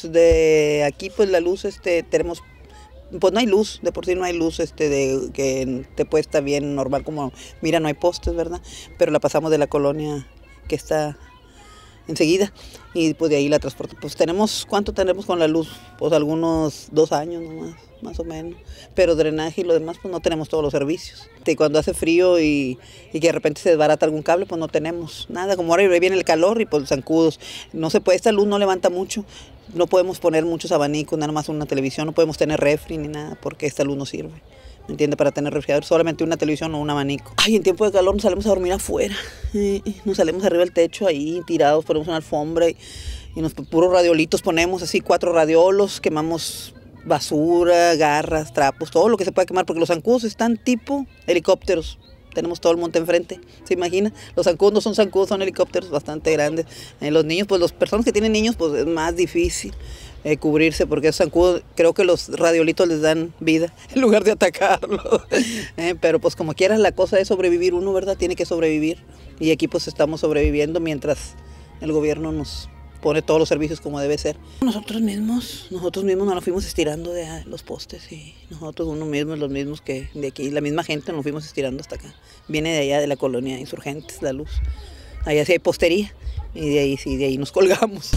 Pues, de aquí pues la luz este tenemos pues no hay luz, de por sí no hay luz este de que te puesta bien normal como mira, no hay postes, ¿verdad? Pero la pasamos de la colonia que está enseguida y pues de ahí la transporte. Pues tenemos, ¿cuánto tenemos con la luz? Pues algunos dos años más o menos. Pero drenaje y lo demás, pues no tenemos todos los servicios. Y cuando hace frío y, y, que de repente se desbarata algún cable, pues no tenemos nada. Como ahora viene el calor y pues zancudos. No se puede, esta luz no levanta mucho. No podemos poner muchos abanicos, nada más una televisión, no podemos tener refri ni nada, porque esta luz no sirve. ¿Me entiendes? Para tener refrigerador, solamente una televisión o un abanico. Ay, en tiempo de calor nos salimos a dormir afuera. nos salimos arriba del techo ahí, tirados, ponemos una alfombra y, y nos puros radiolitos ponemos así, cuatro radiolos, quemamos basura, garras, trapos, todo lo que se pueda quemar, porque los zancudos están tipo helicópteros tenemos todo el monte enfrente, ¿se imagina? Los zancudos no son zancudos, son helicópteros bastante grandes. Eh, los niños, pues las personas que tienen niños, pues es más difícil eh, cubrirse porque esos zancudos, creo que los radiolitos les dan vida en lugar de atacarlos. Eh, pero pues como quieras, la cosa es sobrevivir uno, ¿verdad? Tiene que sobrevivir. Y aquí pues estamos sobreviviendo mientras el gobierno nos pone todos los servicios como debe ser. Nosotros mismos, nosotros mismos nos lo fuimos estirando de los postes y nosotros uno mismo, los mismos que de aquí, la misma gente nos fuimos estirando hasta acá. Viene de allá de la colonia Insurgentes, La Luz. Allá sí hay postería y de ahí sí, de ahí nos colgamos.